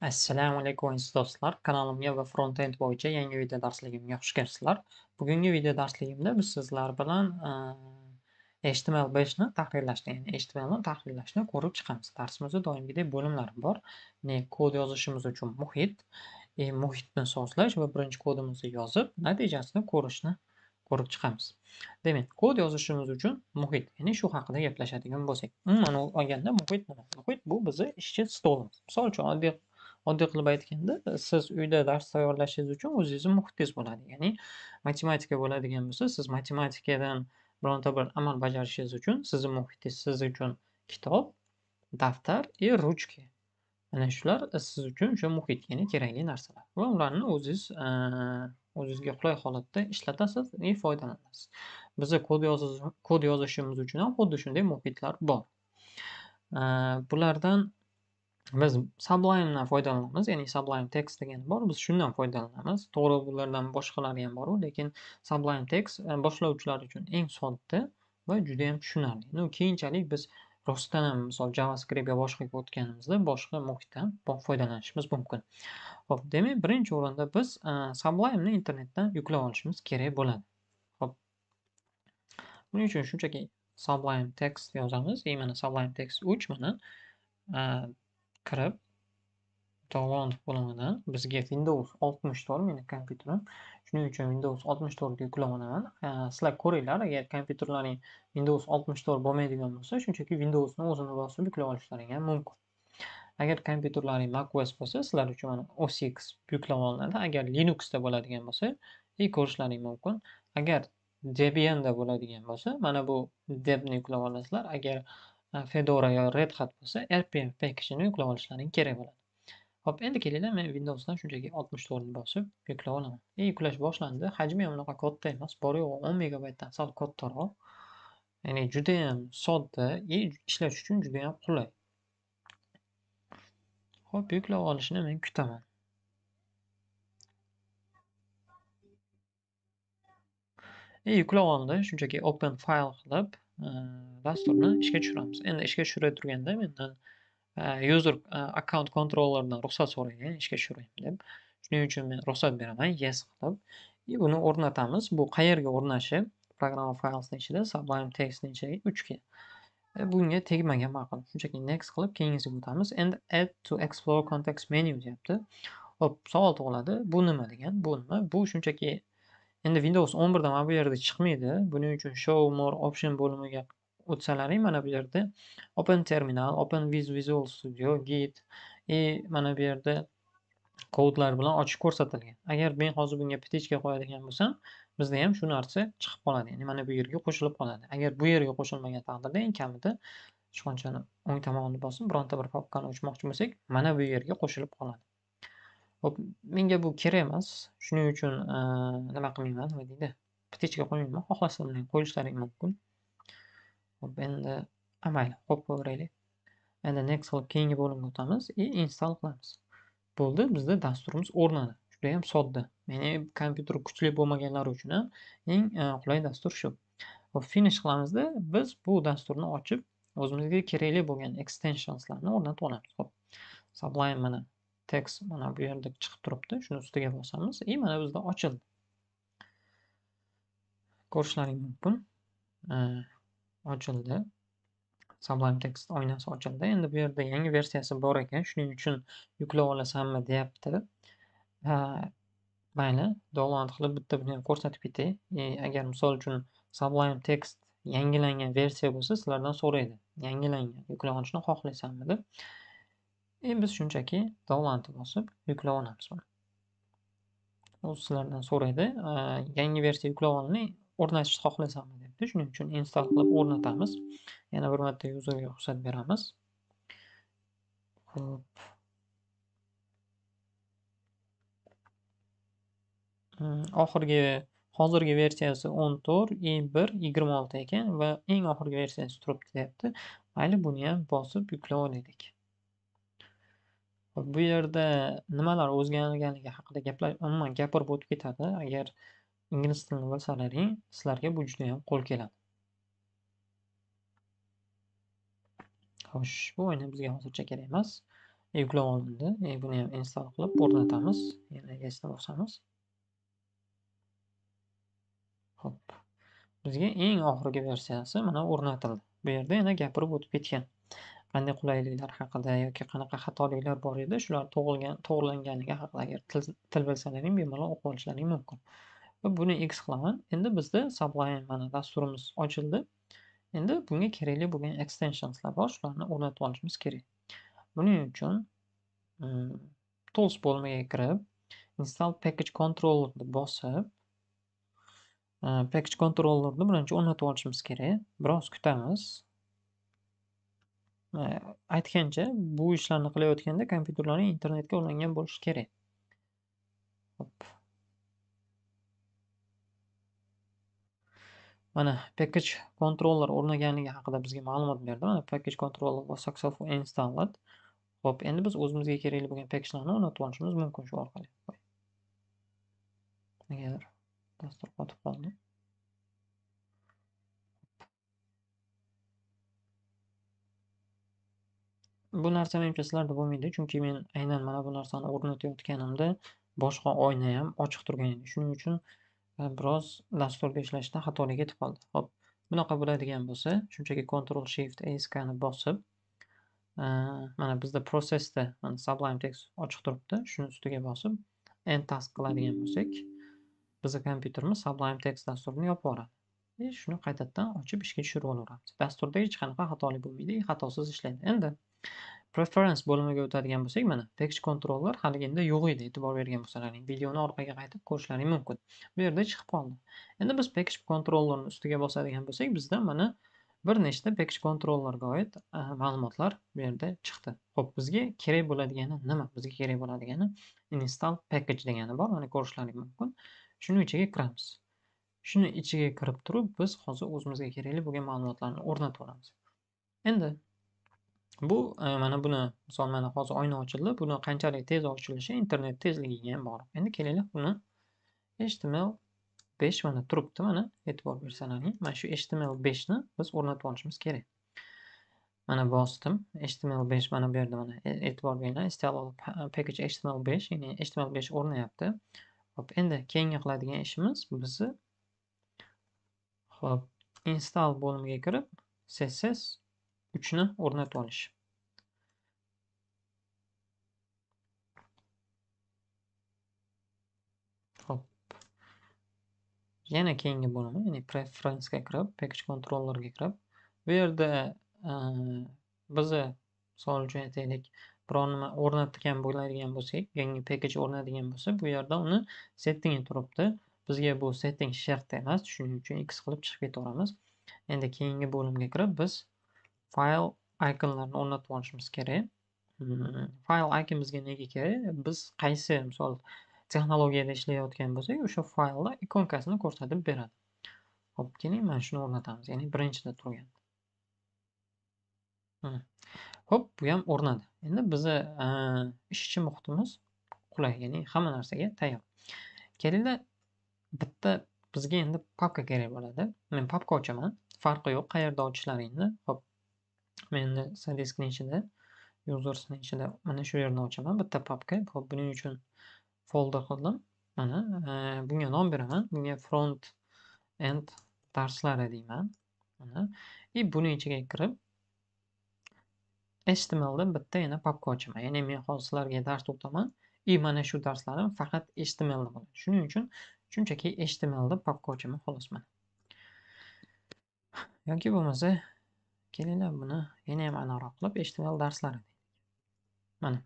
Assalomu alaykum aziz do'stlar. Kanalimga va front end bo'yicha yangi video darsligimga xush kelibsizlar. Bugungi video darsligimda biz sizlar bilan HTML5 ni tahrirlashni, ya'ni HTML ni tahrirlashni ko'rib chiqamiz. Darsimizda doimgidek bo'limlar bor. Ne kod yozishimiz uchun muhit, e, muhitni sozlash va birinchi kodimizni yozib, natijasini ko'rishni ko'rib chiqamiz. Demak, kod yozishimiz uchun muhit, ya'ni shu haqida gaplashadigan bo'lsak, umuman olganda muhit nima? Muhit bu bizning ishchi stolimiz. Misol uchun oddiy oddiy qilib aytganda siz uyda dars tayyorlashingiz uchun o'zingizni muhitingiz bo'ladi ya'ni matematika bo'ladigan bo'lsa siz matematikadan bironta bir amal bajarishingiz uchun sizni muhitingiz siz uchun kitob daftar и ruchka mana shular siz uchun o'sha muhit ya'ni kerakli narsalar va ularni o'zingiz o'zizga qulay holatda ishlatasiz и foydalanasiz biza kod yozish kod yozishimiz uchun ham xuddi shunday muhitlar bor bulardan biz sublimedan foydalanamiz ya'ni sublime text degani bor biz shundan foydalanamiz to'g'ri bulardan boshqalari ham boru lekin sublime text e, boshlovchilar uchun eng sodda va juda yam tushunarli ну keyinchalik biz rostdan ham misol javascriptga boshqaga o'tganimizda boshqa muhitdan foydalanishimiz mumkin ho'p demak birinchi o'rinda biz e, sublimeni internetdan yuklab olishimiz kerak bo'ladi ho'p buning uchun shunchaki sublime text yozamiz и e, mana sublime text uch mana kirib Torrent bo'limidan bizga Windows 64 meni kompyuterim. Shuning uchun Windows 64 ga yuklab olaman. Sizlar ko'ringlar, agar kompyuterlaring Windows 64 bo'lmaydigan bo'lsa, shunchaki Windowsni o'zini bosib yuklab olishlaring ham mumkin. Agar kompyuterlaring macOS bo'lsa, sizlar uchun mana OS X yuklab olinadi. Agar Linuxda bo'ladigan bo'lsa, i ko'rishlaring mumkin. Agar Debian'da bo'ladigan bo'lsa, mana bu debni yuklab olasizlar. Agar fedora yo red hat bo'lsa rpm package'ini yuklab olishlaring kerak bo'ladi hop endi kelinglar men windowsdan shunchaki 64 ni bosib yuklab olaman E, yuklash boshlandi hajmi ham unaqa katta emas bor yo'q, 10 megabaytdan sal kattaroq ya'ni juda ham sodda e, ishlash uchun juda ham qulay ho'p yuklab olishini men kutaman E, yuklab olindi, shunchaki open file qilib dasturni ishga tushiramiz endi ishga tushiray turganda mendan user account controllerdan ruxsat so'ragan ishga tushirayin deb shuning uchun men ruxsat beraman yes qilib и buni o'rnatamiz bu qayerga o'rnashi programma faylsni ichida sublime textni ichiga uchga bunga tegmagan ma'qul shunchaki next qilib keyingisiga o'tamiz endi add to explore context menu deyapti hop savol tug'iladi bu nima degan bu nima bu shunchaki endi windows 11 da mana bu yerda chiqmaydi buning uchun show more option bo'limiga o'tsalaring mana bu yerda open terminal open Viz visual studio git и mana bu yerda kodlar bilan ochiq ko'rsatilgan agar men hozir bunga птичка qo'yadigan bo'lsam bizda ham shu narsa chiqib qoladi ya'ni mana bu yerga qo'shilib qoladi agar bu yerga qo'shilmagan taqdirda eng kamida sichqonchani o'ng tomonini bosib bironta bir papkani o'chmoqchi bo'lsak mana bu yerga qo'shilib qoladi Hop, menga bu kerak emas. Shuning uchun nima qilmayman, nima deydi? Птичка qo'ymayman, xohlasa bunday qo'yishlaring mumkin. Hop, endi amayli, hop ko'raylik. Endi next qilib keyingi bo'limga o'tamiz и install qilamiz. Bo'ldi, bizda dasturimiz o'rnadi. Juda ham sodda. Ya'ni kompyuter kuchli bo'lmaganlar uchun ham eng qulay dastur shu. Hop, finish qilamizda biz bu dasturni ochib, o'zimizga kerakli bo'lgan extensionslarni o'rnatib olamiz. Hop, Sublime mana text mana bu yerda chiqib turibdi shuni ustiga bosamiz и mana bizda ochildi ko'rishlaring mumkin ochildi sublime text oynasi ochildi endi bu yerda yangi versiyasi bor ekan shuning uchun yuklab olasanmi deyapti mayli download qilib bitta buni ham ko'rsatib ketay agar misol uchun sublime text yangilangan versiya bo'lsa sizlardan so'raydi yangilangan yuklab olishni xohlaysanmi deb E biz shunchaki dolanni bosib yuklab olamiz buni. U sizlardan so'raydi, yangi versiya yuklab yuklovanini o'rnatishni xohlasanmi debdi. Shuning uchun install qilib o'rnatamiz. Yana bir marta userga ruxsat beramiz. Xo'p. Hmm, oxirgi hozirgi versiyasi 14, E1, 26 ekan va eng oxirgi versiyasi turibdi deyapti. Mayli, buni ham bosib yuklab olaylik. bu yerda nimalar o'zgarganligi haqida gaplar umuman gapirib o'tib ketadi agar ingliz tilini bilsalaring sizlarga bu juda yam qo'l keladi xo'sh bu o'yinni bizga hozircha kerak emas yuklab olindi e, buni ham install qilib o'rnatamiz yana bosamiz ho'p bizga eng oxirgi versiyasi mana o'rnatildi bu yerda yana gapirib o'tib ketgan qanday qulayliklar haqida yoki qanaqa xatoliklar bor edi shular tug'ilgan to'g'rilanganiga haqida agar til, til bilsalaring bemalol o'qib olishlaring mumkin va buni x qilaman endi bizda sublime mana dasturimiz ochildi endi bunga kerakli bo'lgan extensionslar bor shularni o'rnatib olishimiz kerak buning uchun mm, tools bo'limiga kirib install package controllerni bosib e, package controllerni birinchi o'rnatib olishimiz kerak biroz kutamiz Aytgancha, bu ishlarni qilayotganda kompyuterlarning internetga ulangan bo'lishi kerak. Hop. Mana package controller o'rnaganligi haqida bizga ma'lumot berdi. Mana package controller va successful installed. Hop, endi biz o'zimizga kerakli bo'lgan package'larni o'rnatib olishimiz mumkin shu orqali. Negadir dastur qotib qoldi. bu narsa menimcha sizlarda bo'lmaydi chunki men aynan mana bu narsani o'rnatayotganimda boshqa oyna ham ochiq turgan edi shuning uchun e, biroz dasturda ishlashda xatolik yetib qoldi ho'p bunaqa bo'ladigan bo'lsa shunchaki control shift eskani bosib e, mana bizda processda mana sublime text ochiq turibdi shuni ustiga bosib end task qiladigan bo'lsak bizni kompyuterimiz sublime text dasturini yopib yuboradi e, shuni qaytadan ochib ishga tushirib olaveramiz dasturda hech qanaqa xatolik bo'lmaydi xatosiz ishlaydi endi Preference bo'limiga o'tadigan bo'lsak, mana text control'lar haliginda yo'q edi, e'tibor bergan bo'lsalaring. Videoni orqaga qaytib ko'rishlaring mumkin. Bu yerda chiqib qoldi. Endi biz package controller'ni ustiga bosadigan bo'lsak, bizda mana bir nechta package controller'ga oid e, ma'lumotlar bu yerda chiqdi. Xo'p, bizga kerak bo'ladigani nima? Bizga kerak bo'ladigani install package degani bor, mana ko'rishlaring mumkin. Shuni ichiga kiramiz. Shuni ichiga kirib turib, biz hozir o'zimizga kerakli bo'lgan ma'lumotlarni o'rnatib olamiz. Endi bu e, mana buni misol mana hozir oyna ochildi buni qanchalik tez ochilishi internet tezligiga ham bog'liq endi kelinglar buni html 5 mana turibdi mana e'tibor bersalaring mana shu html 5 ni biz o'rnatib olishimiz kerak mana bosdim html 5 mana bu yerda mana e, e'tibor beringlar install package html 5 ya'ni html 5 o'rnayapti hop endi keyingi qiladigan ishimiz bizni hop install bo'limiga kirib css uchni o'rnatib olish hop yana keyingi bo'limi ya'ni preferensga kirib package controllerga kirib bu yerda biz misol uchun aytaylik biror nima o'rnatgan bo'ladigan bo'lsak yangi package o'rnatadigan bo'lsa bu yerda uni setting turibdi bizga bu setting shart emas shuning uchun x qilib chiqib ketaveramiz endi keyingi bo'limga kirib biz fayl aykonlarini o'rnatib olishimiz kerak hmm. fayl aykon bizga nega kerak biz qaysi misol texnologiyada ishlayotgan bo'lsak o'sha faylni ikonkasini ko'rsatib beradi hop keling mana shuni o'rnatamiz ya'ni birinchida turgan hop hmm. bu ham o'rnadi endi bizni ishchi muhitimiz qulay ya'ni hamma narsaga tayyor kelinglar bitta bizga endi papka kerak bo'ladi men papka ochaman farqi yo'q qayerda ochishlaringni hop men endi diskni ichida yuzersni ichida mana shu yerni ochaman bitta papka ho'p buning uchun folder qildim mana e, bunga nom beraman bunga front end darslari deyman mana и buni ichiga kirib htmlda bitta yana papka ochaman ya'ni men hozir sizlarga dars o'taman и mana shu darslarim faqat htmlda bo'ladi shuning uchun shunchaki htmlda papka ochaman xolos mana yoki bo'lmasa Kelinglar buni ham aniqroq qilib HTML darslari deylik. Mana,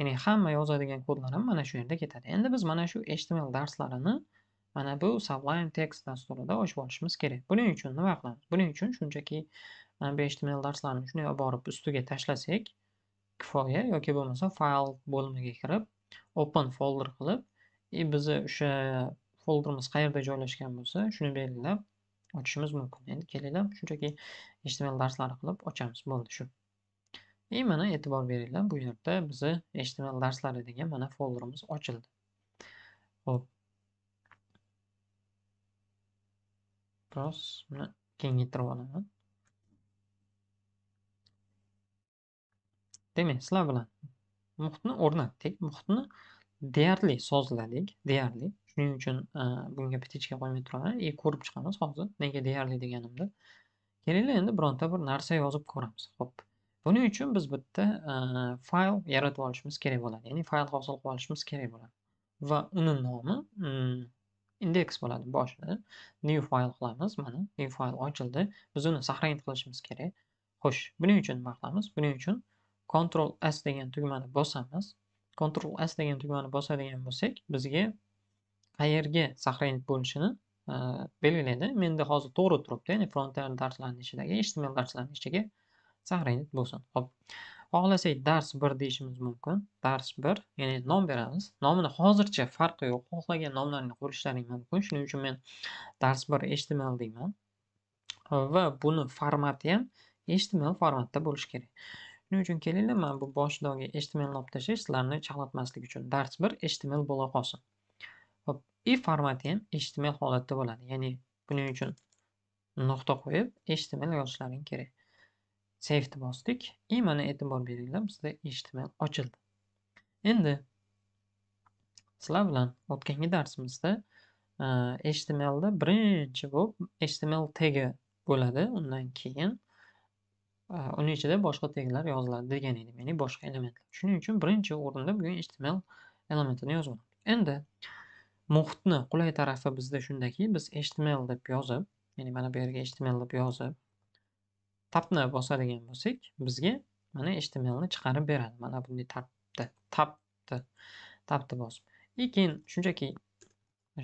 ya'ni hamma yozadigan kodlar ham mana shu yerda ketadi. Endi biz mana shu HTML darslarini mana bu Sublime Text dasturida ochib olishimiz kerak. Buning uchun nima qilamiz? Buning uchun shunchaki mana bu HTML darslarini shunday olib borib ustiga tashlasak kifoya yoki bo'lmasa fayl bo'limiga kirib open folder qilib, biz e, bizni o'sha folderimiz qayerda joylashgan bo'lsa, shuni belgilab ochishimiz mumkin endi kelinglar shunchaki html darslari qilib ochamiz bo'ldi shu и e, mana e'tibor beringlar bu yerda bizni html darslari degan mana folderimiz ochildi ho'p biroz buni kengaytirib olaman demak sizlar bilan muhitni o'rnatdik muhitni deyarli sozladik deyarli shuning uchun e, bunga petichka qo'ymay turaman и e, ko'rib chiqamiz hozir nega deyarli deganimda kelinglar endi bironta bir narsa yozib ko'ramiz ho'p buning uchun biz bitta e, fayl yaratib olishimiz kerak bo'ladi ya'ni fayl hosil qilib olishimiz kerak bo'ladi va uni nomi mm, indeks bo'ladi boshida new fayl qilamiz mana new fayl ochildi biz uni сохранить qilishimiz kerak xo'sh buning uchun nima qilamiz buning uchun control s degan tugmani bosamiz control s degan tugmani bosadigan bo'lsak bizga qayerga сохранить bo'lishini e, belgilaydi menda hozir to'g'ri turibdi ya'ni front end darslarni ichidagi html darslarni ichiga сохранить bo'lsin hop xohlasak dars bir deyishimiz mumkin dars bir ya'ni nom beramiz nomini hozircha farqi yo'q xohlagan nomlarni qo'yishlaring mumkin shuning uchun men dars bir html deyman va buni formati ham html formatda bo'lishi kerak shuning uchun kelinglar mana bu boshidagi html ni olib tashlash sizlarni chalg'itmaslik uchun dars bir html bo'la qolsin if formati ham html holatda bo'ladi ya'ni buning uchun nuqta qo'yib html yozishlaring kerak safeni bosdik и mana e'tibor beringlar bizda html ochildi endi sizlar bilan o'tgangi darsimizda htmlda birinchi bo'lib html tegi bo'ladi undan keyin uni ichida boshqa teglar yoziladi degan edim ya'ni boshqa elementlar shuning uchun birinchi o'rinda bugun html elementini yozib endi muhitni qulay tarafi bizda shundaki biz html deb yozib ya'ni mana bu yerga html deb yozib tapni bosadigan bo'lsak bizga mana htmlni chiqarib beradi mana bunday tapni tapni tapni bosib и keyin shunchaki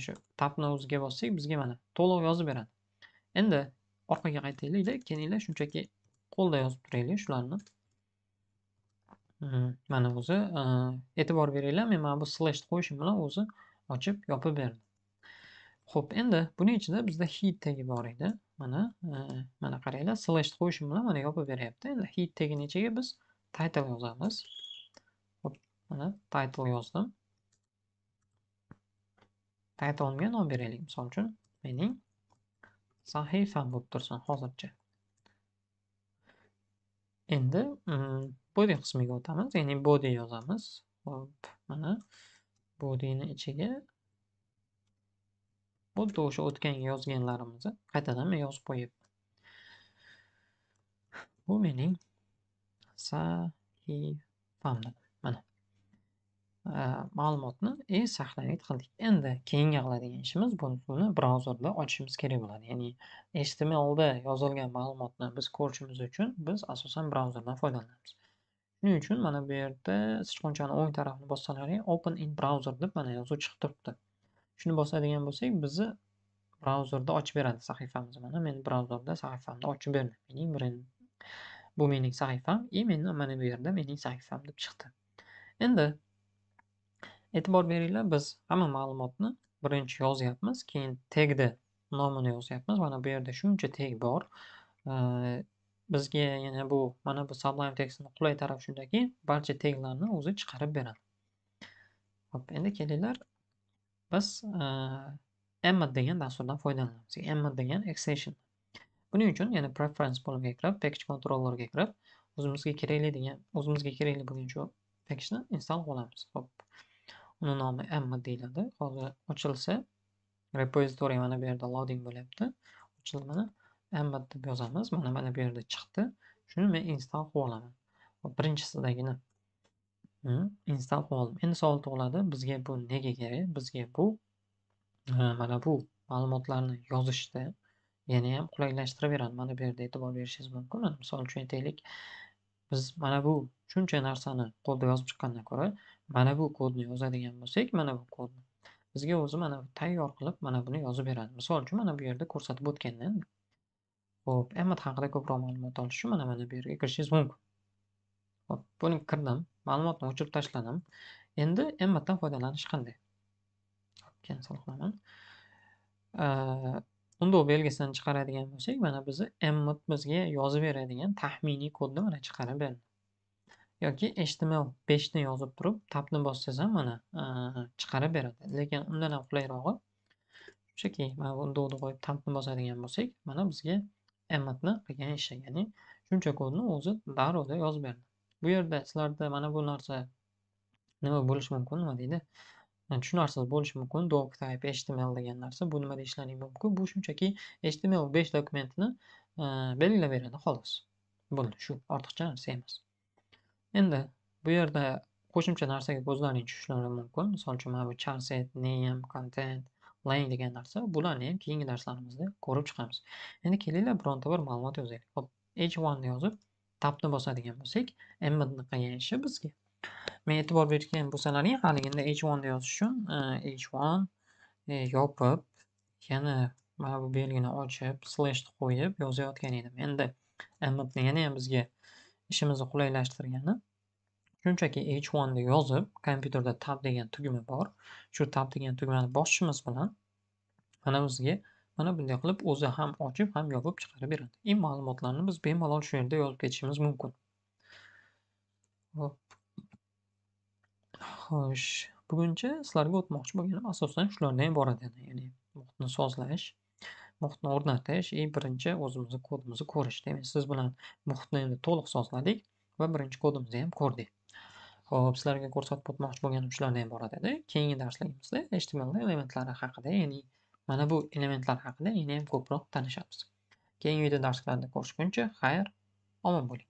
shu tapni o'ziga bossak bizga mana to'liq yozib beradi endi orqaga qaytaylikda kelinglar shunchaki qo'lda yozib turaylik shularni hmm, mana o'zi e'tibor beringlar men mana bu slashni qo'yishim bilan o'zi ochib verdi. ho'p endi buni ichida bizda heat tagi bor edi mana e, mana qaranglar slash qo'yishim bilan mana yopib beryapti endi heat tagini ichiga biz title yozamiz hop mana title yozdim titlemga nom beraylik misol uchun mening sahifam bo'lib tursin hozircha endi mm, body qismiga o'tamiz ya'ni body yozamiz hop mana budini ichiga xuddi o'sha o'tgan yozganlarimizni qaytadan men yozib qo'yyapman bu mening sahifamni mana ma'lumotni e sahnaviy qildik endi keyingi qiladigan ishimiz buni brauzerda ochishimiz kerak bo'ladi ya'ni htmlda yozilgan ma'lumotni biz ko'rishimiz uchun biz asosan brauzerdan foydalanamiz Shuning uchun mana bu yerda sichqonchani o'ng tarafini bossalari open in browser deb mana yozuv chiqib turibdi. Shuni bosadigan bo'lsak, bizni brauzerda ochib beradi sahifamiz Mana men brauzerda sahifamni ochib berdim. Mening brend bu mening sahifam и meni mana bu yerda mening sahifam deb chiqdi. Endi e'tibor beringlar, biz hamma ma'lumotni birinchi yozyapmiz, keyin tagda nomini yozyapmiz. Mana bu yerda shuncha tag bor. bizga yana bu mana bu sublime tekstini qulay tarafi shundaki barcha teglarni o'zi chiqarib beradi hop endi kelinglar biz e, emma degan dasturdan foydalanamiz emma degan extension buning uchun yana preference bo'limiga kirib package controllerga kirib o'zimizga kerakli degan o'zimizga kerakli bo'lgan shu packageni install qilamiz hop uni nomi emma deyiladi hozir ochilsa repository mana bu yerda loading bo'lyapti ochildi mana embed deb yozamiz mana mana bu yerda chiqdi shuni men install qilib olaman birinchisidagini install qilib oldim endi savol tug'iladi bizga bu nega kerak bizga bu mana bu ma'lumotlarni yozishda yana ham qulaylashtirib beradi mana bu yerda e'tibor berishingiz mumkin mana misol uchun aytaylik biz mana bu shuncha narsani qo'lda yozib chiqqandan ko'ra mana bu kodni yozadigan bo'lsak mana bu kodni bizga o'zi mana tayyor qilib mana buni yozib beradi misol uchun mana bu yerda ko'rsatib o'tgandan ho'p Emmet haqida ko'proq ma'lumot olish uchun mana mana bu yerga kirishingiz mumkin. hop buni kirdim, ma'lumotni o'chirib tashladim. Endi Emmetdan foydalanish qanday? Cancel qilaman. Undoq belgisini chiqaradigan bo'lsak, mana bizni Emmet bizga yozib beradigan taxminiy kodni mana chiqarib berdi. yoki HTML5 yozib turib, tabni bossangiz ham mana chiqarib beradi. Lekin undan ham qulayrog'i shunchaki mana bu undovni qo'yib tabni bosadigan bo'lsak, mana bizga mmatni qilgan ishi ya'ni shuncha kodni o'zi darrovda yozib berdi bu yerda sizlarda mana bu narsa nima bo'lishi mumkin nima deydi tushunarsiz bo'lishi mumkin doc type html degan narsa bu nimada ishlanishi mumkin bu shunchaki html 5 dokumentni belgilab beradi xolos bo'ldi shu ortiqcha narsa emas endi bu yerda qo'shimcha narsaga ko'zlaring tushishlari mumkin misol uchun mana bu charset name content lang degan narsa bularni ham keyingi darslarimizda ko'rib chiqamiz endi kelinglar bironta bir ma'lumot yozaylik hop h ni yozib tabni bosadigan bo'lsak mni qilgan ishi bizga men e'tibor berayotgan bo'lsalaring haligida h ni yozish uchun e, h e, yopib yana mana bu belgini ochib slashni qo'yib yozayotgan edim endi mni yana ham bizga ishimizni qulaylashtirgani shunchaki h1 ni yozib kompyuterda tab degan tugma bor shu tab degan tugmani bosishimiz bilan mana bizga mana bunday qilib o'zi ham ochib ham yopib chiqarib beradi и ma'lumotlarni biz bemalol shu yerda yozib ketishimiz mumkin hop xo'sh buguncha sizlarga o'tmoqchi bo'lganim asosan shulardan iborat edi ya'ni muhitni sozlash muhitni o'rnatish и birinchi o'zimizni kodimizni ko'rish demak siz bilan muhitni endi to'liq sozladik va birinchi kodimizni ham ko'rdik Xo'p, sizlarga ko'rsatib o'tmoqchi bo'lganim shulardan iborat edi. Keyingi darslarimizda HTML elementlari haqida, ya'ni mana bu elementlar haqida yana ham ko'proq tanishamiz. Keyingi video darslarda ko'rishguncha, xayr, omon bo'ling.